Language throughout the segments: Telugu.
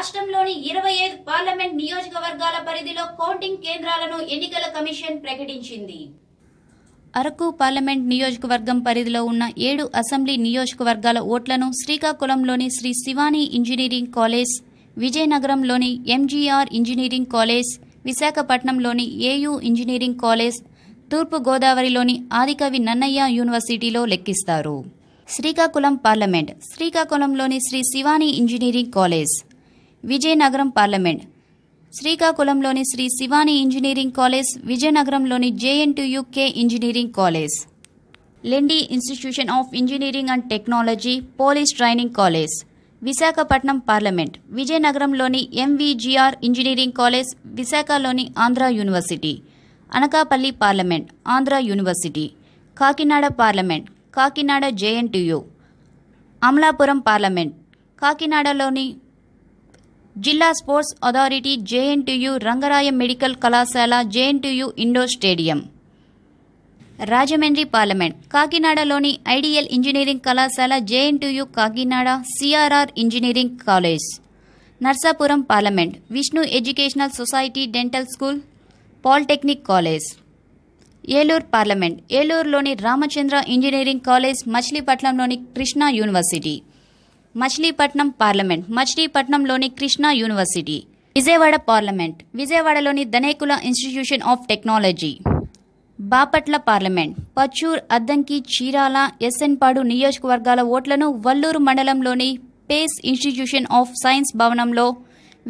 రాష్ట్రంలోని ఇరవై ఐదు పార్లమెంట్ నియోజకవర్గాల పరిధిలో కౌంటింగ్ కేంద్రాలను ఎన్నికల కమిషన్ ప్రకటించింది అరకు పార్లమెంట్ నియోజకవర్గం పరిధిలో ఉన్న ఏడు అసెంబ్లీ నియోజకవర్గాల ఓట్లను శ్రీకాకుళంలోని శ్రీ శివాని ఇంజనీరింగ్ కాలేజ్ విజయనగరంలోని ఎంజీఆర్ ఇంజనీరింగ్ కాలేజ్ విశాఖపట్నంలోని ఏయూ ఇంజనీరింగ్ కాలేజ్ తూర్పు గోదావరిలోని ఆదికవి నన్నయ్య యూనివర్సిటీలో లెక్కిస్తారు శ్రీకాకుళం పార్లమెంట్ శ్రీకాకుళంలోని Shri Shivani engineering college Vizianagaram parliament శ్రీకాకుళంలోని శ్రీ శివాని ఇంజనీరింగ్ కాలేజ్ విజయనగరంలోని JNTUK engineering college Lendi institution of engineering and technology police training college Visakhapatnam parliament విజయనగరంలోని ఎంవీజీఆర్ ఇంజనీరింగ్ కాలేజ్ విశాఖలోని Andhra university Anakapalli parliament Andhra university Kakinada parliament Kakinada JNTU Amalapuram parliament కాకినాడలోని జిల్లా sports authority JNTU Rangaraya medical కళాశాల JNTU indoor stadium Rajahmundry parliament కాకినాడలోని ఐడిఎల్ ఇంజనీరింగ్ కళాశాల JNTU Kakinada CRR engineering college Narsapuram parliament Vishnu educational society dental school polytechnic college Eluru parliament ఏలూరులోని రామచంద్ర ఇంజనీరింగ్ కాలేజ్ మచిలీపట్నంలోని కృష్ణా యూనివర్సిటీ మచిలీపట్నం పార్లమెంట్ మచిలీపట్నంలోని కృష్ణా యూనివర్సిటీ విజయవాడ పార్లమెంట్ విజయవాడలోని Dhanekula institution of technology Bapatla parliament Parchur Addanki Chirala S N Padu నియోజకవర్గాల ఓట్లను వల్లూరు మండలంలోని పేస్ ఇన్స్టిట్యూషన్ ఆఫ్ సైన్స్ భవనంలో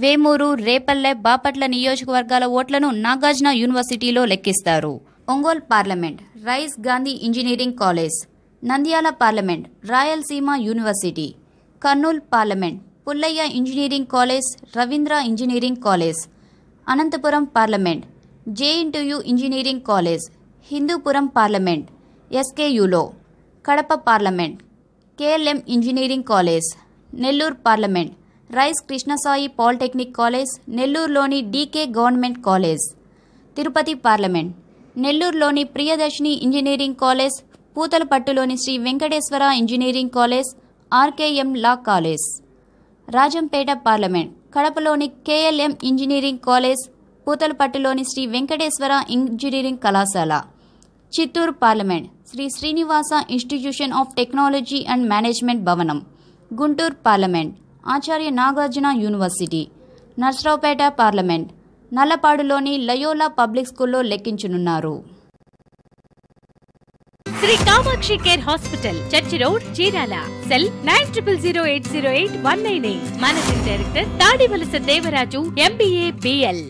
వేమూరు రేపల్లె బాపట్ల నియోజకవర్గాల ఓట్లను నాగార్జున యూనివర్సిటీలో లెక్కిస్తారు Ongole parliament rise Gandhi engineering college Nandyal parliament Rayalaseema university Kurnool parliament Pullaiah engineering college Ravindra engineering college Anantapur parliament JNTU engineering college Hindupur parliament ఎస్కేయులో Kadapa parliament KLM engineering college Nellore parliament rise Krishnasai polytechnic college నెల్లూరులోని DK government college Tirupati parliament నెల్లూరులోని ప్రియదర్శిని ఇంజనీరింగ్ కాలేజ్ పూతలపట్టులోని Shri Venkateswara engineering college RKM law college Rajampet parliament కడపలోని కేఎల్ఎం ఇంజనీరింగ్ కాలేజ్ పూతలపట్టులోని శ్రీ వెంకటేశ్వర ఇంజనీరింగ్ కళాశాల Chittoor parliament Shri Srinivasa institution of technology and management భవనం Guntur parliament Acharya Nagarjuna university Narasaraopet parliament నల్లపాడులోని లయోలా పబ్లిక్ స్కూల్లో లెక్కించనున్నారు Shri Kamakshi care hospital church road Chirala cell nine triple zero eight zero eight one nine eight managing director Tadivalasa Devaraju MBA BL